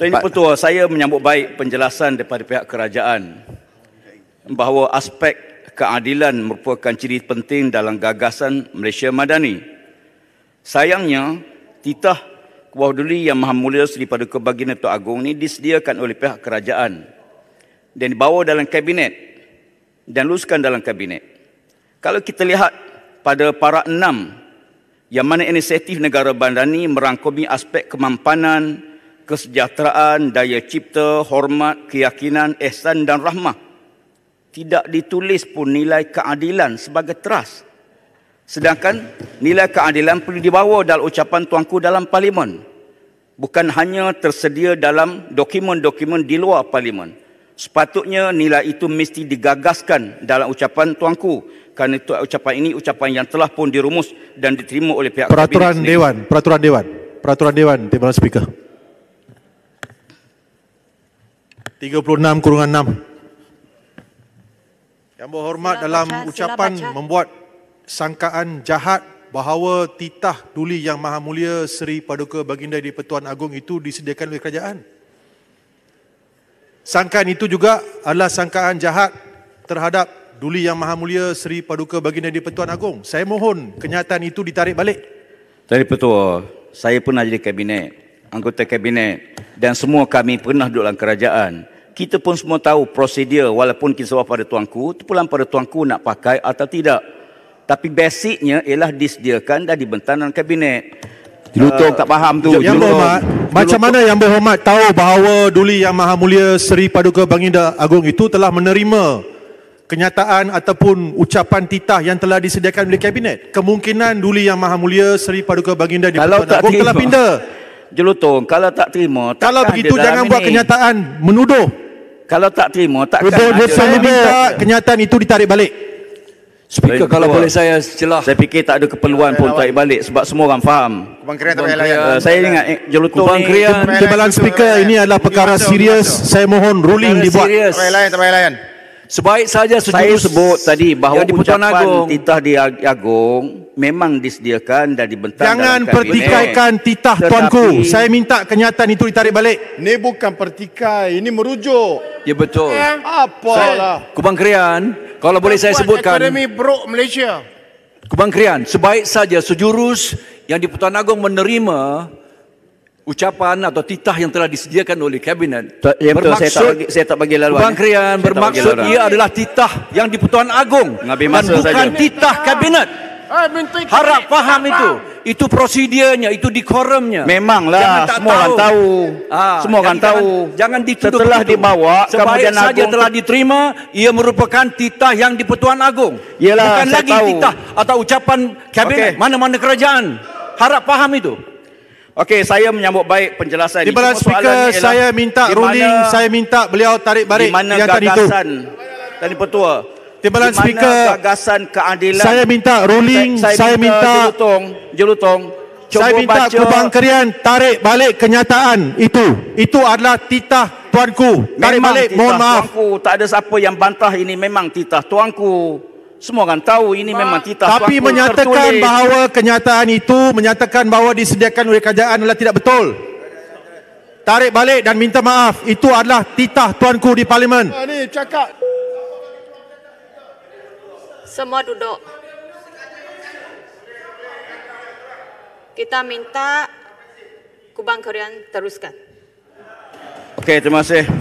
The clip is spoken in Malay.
Tuan Yang Pertua, saya menyambut baik penjelasan daripada pihak kerajaan bahawa aspek keadilan merupakan ciri penting dalam gagasan Malaysia Madani. Sayangnya, titah Duli yang maha mulia daripada Paduka Baginda Tuan Agong ini disediakan oleh pihak kerajaan dan dibawa dalam kabinet dan luluskan dalam kabinet. Kalau kita lihat pada para enam yang mana inisiatif negara bandar ini merangkumi aspek kemampanan, kesejahteraan, daya cipta, hormat, keyakinan, ihsan dan rahmah. Tidak ditulis pun nilai keadilan sebagai teras. Sedangkan nilai keadilan perlu dibawa dalam ucapan tuanku dalam parlimen. Bukan hanya tersedia dalam dokumen-dokumen di luar parlimen. Sepatutnya nilai itu mesti digagaskan dalam ucapan tuanku. Kerana itu ucapan ini ucapan yang telah pun dirumus dan diterima oleh pihak peraturan Dewan. Peraturan Dewan. Peraturan Dewan. Terima kasih. Speaker. 36 kurungan 6. Yang berhormat sila dalam baca, ucapan membuat sangkaan jahat bahawa titah duli yang maha mulia Seri Paduka Baginda di Pertuan Agong itu disediakan oleh kerajaan. Sangkaan itu juga adalah sangkaan jahat terhadap duli yang maha mulia Seri Paduka Baginda di Pertuan Agong. Saya mohon kenyataan itu ditarik balik. Tuan Pertua, saya pernah jadi kabinet, anggota kabinet dan semua kami pernah duduk dalam kerajaan kita pun semua tahu prosedur walaupun kita sebab pada tuanku, terpulang pada tuanku nak pakai atau tidak. Tapi basicnya ialah disediakan dan dibentangkan kabinet. Jelutong uh, eh, tak faham tu. Yang Jelutong. berhormat, Jelutong. macam mana yang berhormat tahu bahawa Duli Yang Maha Mulia Seri Paduka Banginda Agong itu telah menerima kenyataan ataupun ucapan titah yang telah disediakan oleh kabinet? Kemungkinan Duli Yang Maha Mulia Seri Paduka Banginda di Kalau tak Agong telah pindah. Jelutong, kalau tak terima, kalau begitu jangan buat ini. kenyataan menuduh kalau tak terima, tak akan ada. Saya minta kenyataan itu ditarik balik. Speaker Baik, kalau boleh saya celah. Saya fikir tak ada keperluan pun tarik balik sebab semua orang faham. Kubang Krian tak payah Saya ingat eh, jelutur Kubang ni. Kubang speaker layan. ini adalah perkara ini serius. Masa. Saya mohon ruling perkara dibuat. Serius. Tak payah layan, tak Sebaik saja setuju saya sebut tadi bahawa di Putuan Agong. Titah di Agong memang disediakan dan dibentang Jangan dalam kabinet. pertikaikan titah Tetapi, tuanku. Saya minta kenyataan itu ditarik balik. Ini bukan pertikai, ini merujuk. Ya betul. Eh, apalah. Saya, Kubang Krian, kalau Kubang boleh saya sebutkan. Akademi Brok Malaysia. Kubang Krian, sebaik saja sejurus yang di-Pertuan Agong menerima ucapan atau titah yang telah disediakan oleh kabinet. Ya betul, saya, tak bagi, saya tak bagi laluan. Bang Krian, bermaksud ia adalah titah yang di-Pertuan Agong dan bukan titah kabinet. Ah, Harap faham itu. Itu prosedurnya, itu dikoremnya. Memanglah semua tahu. kan tahu. Ah, semua kan tahu. Jangan dituduh setelah itu. dibawa Sebaik saja agung telah diterima, ia merupakan titah yang di Pertuan Agung. Yalah, Bukan lagi tahu. titah atau ucapan kabinet okay. mana-mana kerajaan. Harap faham itu. Okey, saya menyambut baik penjelasan di ini. Speaker, saya minta ruling, saya minta beliau tarik balik di mana gagasan tadi itu. Pertua. Timbalan Speaker gagasan keadilan saya minta ruling saya, saya minta jelutong jelutong cuba saya minta baca kebangkerian tarik balik kenyataan itu itu adalah titah tuanku tarik memang balik mohon maaf tuanku tak ada siapa yang bantah ini memang titah tuanku semua orang tahu ini memang titah tapi tuanku menyatakan tertulis. bahawa kenyataan itu menyatakan bahawa disediakan oleh kerajaan adalah tidak betul tarik balik dan minta maaf itu adalah titah tuanku di parlimen ini ah, cakap semua duduk. Kita minta Kubang Korean teruskan. Okay, terima kasih.